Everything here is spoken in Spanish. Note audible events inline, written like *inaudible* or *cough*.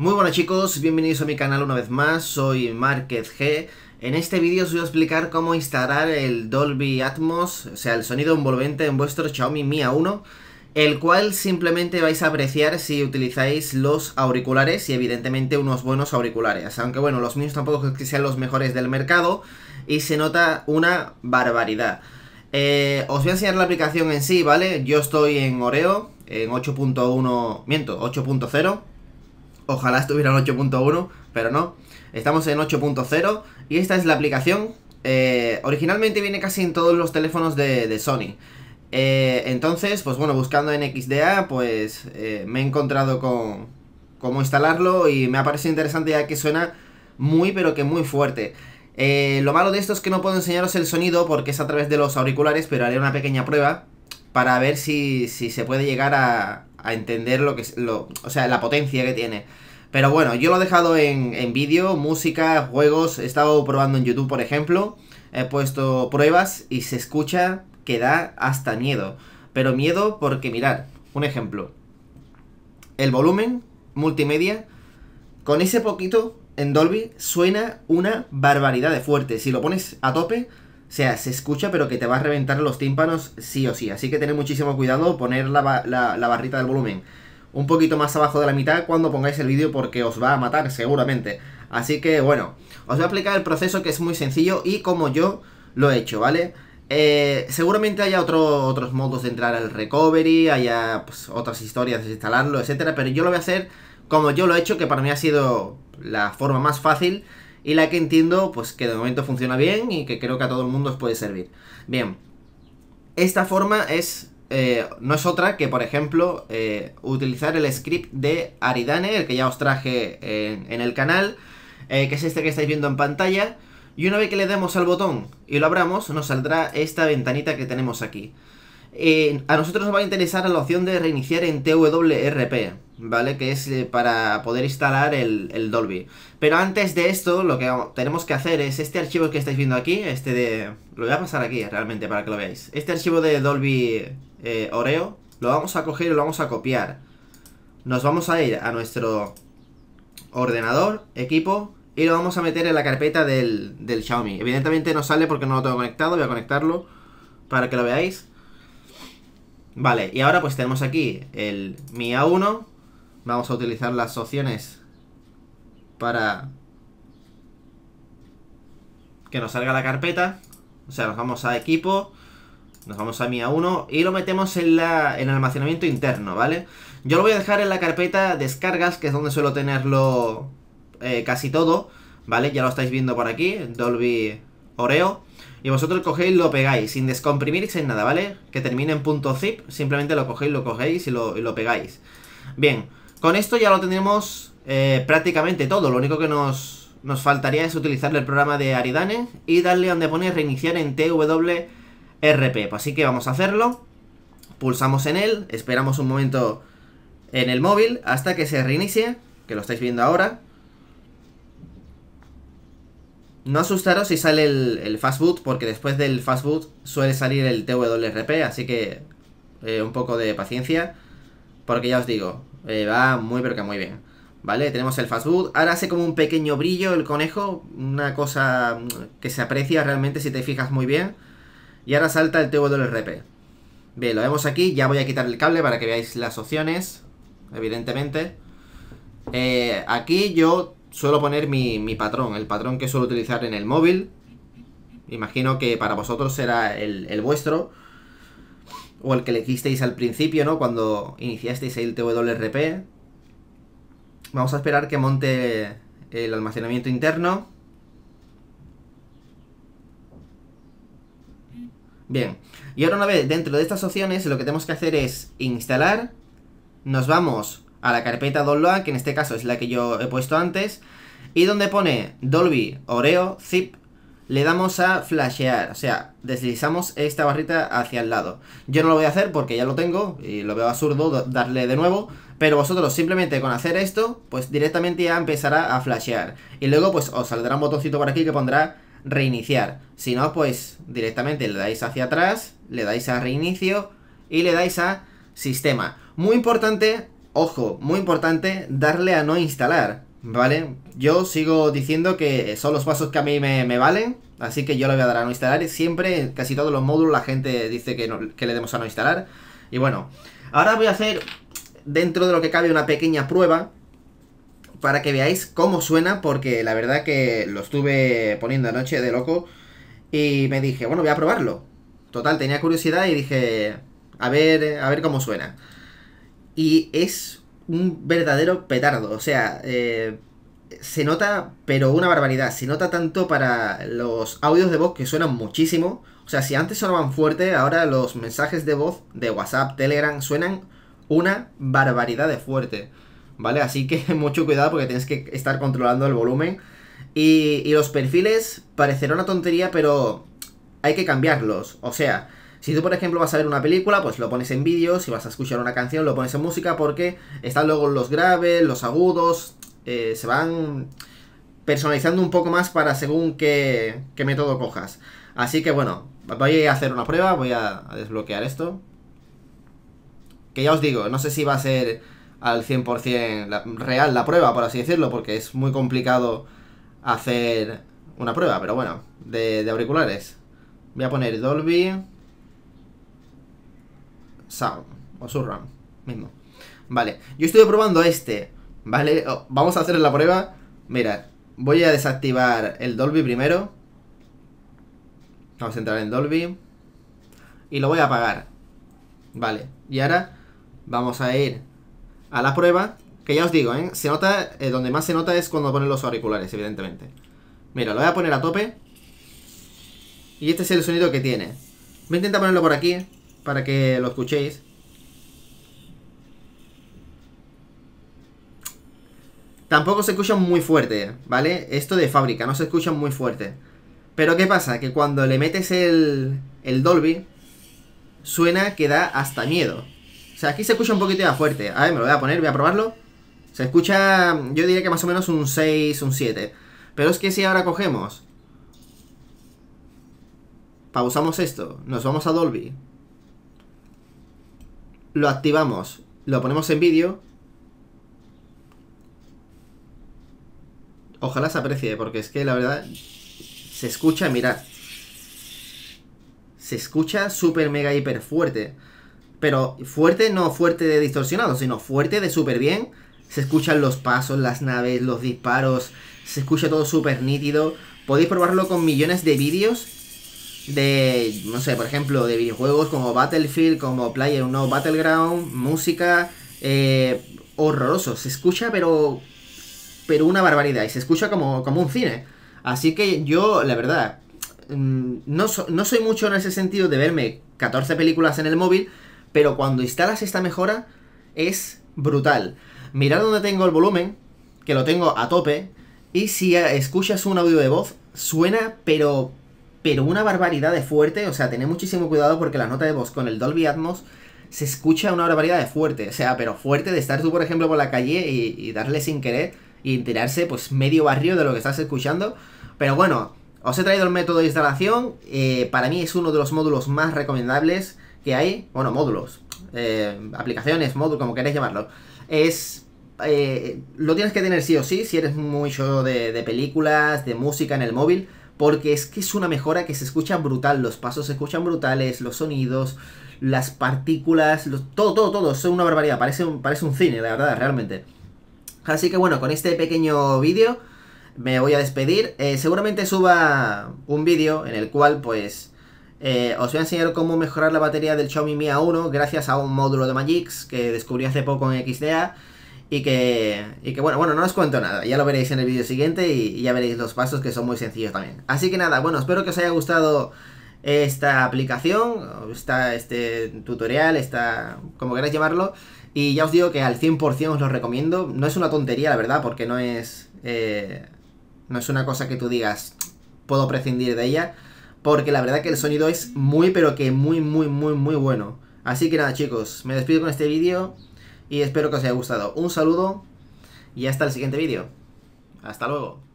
Muy buenas chicos, bienvenidos a mi canal una vez más, soy Márquez G. En este vídeo os voy a explicar cómo instalar el Dolby Atmos, o sea el sonido envolvente en vuestro Xiaomi Mi A1, el cual simplemente vais a apreciar si utilizáis los auriculares y evidentemente unos buenos auriculares, aunque bueno, los míos tampoco que sean los mejores del mercado y se nota una barbaridad. Eh, os voy a enseñar la aplicación en sí, ¿vale? Yo estoy en Oreo, en 8.1, miento, 8.0 Ojalá estuviera en 8.1, pero no. Estamos en 8.0 y esta es la aplicación. Eh, originalmente viene casi en todos los teléfonos de, Sony. Eh, entonces, pues bueno, buscando en XDA, pues eh, me he encontrado con cómo instalarlo y me ha parecido interesante ya que suena muy, pero que muy fuerte. lo malo de esto es que no puedo enseñaros el sonido porque es a través de los auriculares, pero haré una pequeña prueba para ver si, si se puede llegar a, a entender lo que es, lo, o sea, la potencia que tiene. Pero bueno, yo lo he dejado en, en vídeo, música, juegos, he estado probando en YouTube, por ejemplo, he puesto pruebas y se escucha que da hasta miedo. Pero miedo porque, mirad, un ejemplo. El volumen, multimedia, con ese poquito en Dolby suena una barbaridad de fuerte. Si lo pones a tope, o sea, se escucha, pero que te va a reventar los tímpanos sí o sí. Así que tened muchísimo cuidado, poner la, la, barrita del volumen un poquito más abajo de la mitad cuando pongáis el vídeo porque os va a matar seguramente. Así que bueno, os voy a explicar el proceso que es muy sencillo y como yo lo he hecho, ¿vale? Eh, seguramente haya otros modos de entrar al recovery, haya pues, otras historias de instalarlo, etcétera, pero yo lo voy a hacer como yo lo he hecho, que para mí ha sido la forma más fácil y la que entiendo pues que de momento funciona bien y que creo que a todo el mundo os puede servir. Bien, esta forma es eh, no es otra que por ejemplo eh, utilizar el script de Aridane, el que ya os traje en el canal, eh, que es este que estáis viendo en pantalla. Y una vez que le demos al botón y lo abramos, nos saldrá esta ventanita que tenemos aquí. a nosotros nos va a interesar la opción de reiniciar en TWRP. ¿vale? Que es eh, para poder instalar el, Dolby. Pero antes de esto, lo que tenemos que hacer es este archivo que estáis viendo aquí, este de... Lo voy a pasar aquí realmente para que lo veáis. Este archivo de Dolby eh, Oreo, lo vamos a coger y lo vamos a copiar. Nos vamos a ir a nuestro ordenador, equipo, y lo vamos a meter en la carpeta del, del Xiaomi. Evidentemente no sale porque no lo tengo conectado, voy a conectarlo para que lo veáis. Vale, y ahora pues tenemos aquí el Mi A1, Vamos a utilizar las opciones para que nos salga la carpeta. O sea, nos vamos a equipo, nos vamos a a uno y lo metemos en, la, en el almacenamiento interno, ¿vale? Yo lo voy a dejar en la carpeta descargas, que es donde suelo tenerlo eh, casi todo, ¿vale? Ya lo estáis viendo por aquí, Dolby Oreo. Y vosotros cogéis y lo pegáis, sin descomprimir y sin nada, ¿vale? Que termine en punto .zip, simplemente lo cogéis, lo cogéis y lo, y lo pegáis. Bien, con esto ya lo tendremos eh, prácticamente todo. Lo único que nos, faltaría es utilizar el programa de Aridane y darle donde pone reiniciar en TWRP. Pues así que vamos a hacerlo. Pulsamos en él, esperamos un momento en el móvil hasta que se reinicie, que lo estáis viendo ahora. No asustaros si sale el, fastboot, porque después del fastboot suele salir el TWRP, así que eh, un poco de paciencia, porque ya os digo, eh, va muy pero que muy bien. ¿Vale? Tenemos el fastboot, Ahora hace como un pequeño brillo el conejo. Una cosa mm, que se aprecia realmente si te fijas muy bien. Y ahora salta el TWRP. Bien, lo vemos aquí. Ya voy a quitar el cable para que veáis las opciones. Evidentemente. Eh, aquí yo suelo poner mi, patrón. El patrón que suelo utilizar en el móvil. Imagino que para vosotros será el vuestro o el que le dijisteis al principio, ¿no? Cuando iniciasteis el TWRP. Vamos a esperar que monte el almacenamiento interno. Bien, y ahora una vez dentro de estas opciones lo que tenemos que hacer es instalar, nos vamos a la carpeta download, que en este caso es la que yo he puesto antes, y donde pone Dolby Oreo Zip le damos a flashear, o sea, deslizamos esta barrita hacia el lado. Yo no lo voy a hacer porque ya lo tengo y lo veo absurdo darle de nuevo, pero vosotros simplemente con hacer esto, pues directamente ya empezará a flashear. Y luego pues os saldrá un botoncito por aquí que pondrá reiniciar. Si no, pues directamente le dais hacia atrás, le dais a reinicio y le dais a sistema. Muy importante, ojo, muy importante, darle a no instalar. ¿Vale? Yo sigo diciendo que son los pasos que a mí me, valen, así que yo le voy a dar a no instalar. Siempre, casi todos los módulos, la gente dice que, que le demos a no instalar. Y bueno, ahora voy a hacer, dentro de lo que cabe, una pequeña prueba para que veáis cómo suena, porque la verdad que lo estuve poniendo anoche de loco y me dije, bueno, voy a probarlo. Total, tenía curiosidad y dije, a ver, a ver cómo suena. Y es un verdadero petardo. O sea, eh, se nota, pero una barbaridad. Se nota tanto para los audios de voz que suenan muchísimo. O sea, si antes sonaban fuerte, ahora los mensajes de voz de WhatsApp, Telegram, suenan una barbaridad de fuerte. ¿Vale? Así que *laughs* mucho cuidado porque tienes que estar controlando el volumen. Y, y los perfiles parecerá una tontería, pero hay que cambiarlos. O sea, si tú, por ejemplo, vas a ver una película, pues lo pones en vídeo, si vas a escuchar una canción, lo pones en música porque están luego los graves, los agudos, eh, se van personalizando un poco más para según qué, método cojas. Así que bueno, voy a hacer una prueba, voy a, desbloquear esto. Que ya os digo, no sé si va a ser al 100% real la prueba, por así decirlo, porque es muy complicado hacer una prueba, pero bueno, de, de auriculares. Voy a poner Dolby. Sound o Surround mismo. Vale, yo estoy probando este, ¿vale? Oh, vamos a hacer la prueba. Mira, voy a desactivar el Dolby primero. Vamos a entrar en Dolby. Y lo voy a apagar. Vale, y ahora vamos a ir a la prueba. Que ya os digo, ¿eh? Se nota, eh, donde más se nota es cuando ponen los auriculares, evidentemente. Mira, lo voy a poner a tope. Y este es el sonido que tiene. Voy a intentar ponerlo por aquí para que lo escuchéis. Tampoco se escucha muy fuerte, ¿vale? Esto de fábrica, no se escucha muy fuerte. Pero ¿qué pasa? Que cuando le metes el, el Dolby, suena que da hasta miedo. O sea, aquí se escucha un poquito más fuerte. A ver, me lo voy a poner, voy a probarlo. Se escucha, yo diría que más o menos un 6, un 7. Pero es que si ahora cogemos... Pausamos esto, nos vamos a Dolby, lo activamos, lo ponemos en vídeo. Ojalá se aprecie, porque es que la verdad se escucha, mirad. Se escucha súper mega hiper fuerte. Pero fuerte no fuerte de distorsionado, sino fuerte de súper bien. Se escuchan los pasos, las naves, los disparos. Se escucha todo súper nítido. Podéis probarlo con millones de vídeos de, no sé, por ejemplo, de videojuegos como Battlefield, como Player No Battleground, música, eh, horroroso. Se escucha, pero, pero una barbaridad. Y se escucha como, como un cine. Así que yo, la verdad, mm, no, no soy mucho en ese sentido de verme 14 películas en el móvil, pero cuando instalas esta mejora es brutal. Mirad donde tengo el volumen, que lo tengo a tope, y si escuchas un audio de voz, suena pero pero una barbaridad de fuerte. O sea, tened muchísimo cuidado porque la nota de voz con el Dolby Atmos se escucha una barbaridad de fuerte. O sea, pero fuerte de estar tú, por ejemplo, por la calle y, darle sin querer y tirarse pues, medio barrio de lo que estás escuchando. Pero bueno, os he traído el método de instalación. Eh, para mí es uno de los módulos más recomendables que hay. Bueno, módulos, eh, aplicaciones, módulos, como queréis llamarlo. Es eh, lo tienes que tener sí o sí si eres mucho de, películas, de música en el móvil, porque es que es una mejora que se escucha brutal, los pasos se escuchan brutales, los sonidos, las partículas, todo, todo, todo, es una barbaridad, parece un, parece un cine, la verdad, realmente. Así que bueno, con este pequeño vídeo me voy a despedir. Eh, seguramente suba un vídeo en el cual pues eh, os voy a enseñar cómo mejorar la batería del Xiaomi Mi A1 gracias a un módulo de Magix que descubrí hace poco en XDA. Y que, y que bueno, bueno, no os cuento nada, ya lo veréis en el vídeo siguiente y, ya veréis los pasos que son muy sencillos también. Así que nada, bueno, espero que os haya gustado esta aplicación, esta, este tutorial, esta, como queráis llamarlo. Y ya os digo que al 100% os lo recomiendo. No es una tontería, la verdad, porque no es, eh, no es una cosa que tú digas, puedo prescindir de ella. Porque la verdad que el sonido es muy, pero que muy, muy, muy, muy bueno. Así que nada, chicos, me despido con este vídeo. Y espero que os haya gustado. Un saludo y hasta el siguiente vídeo. Hasta luego.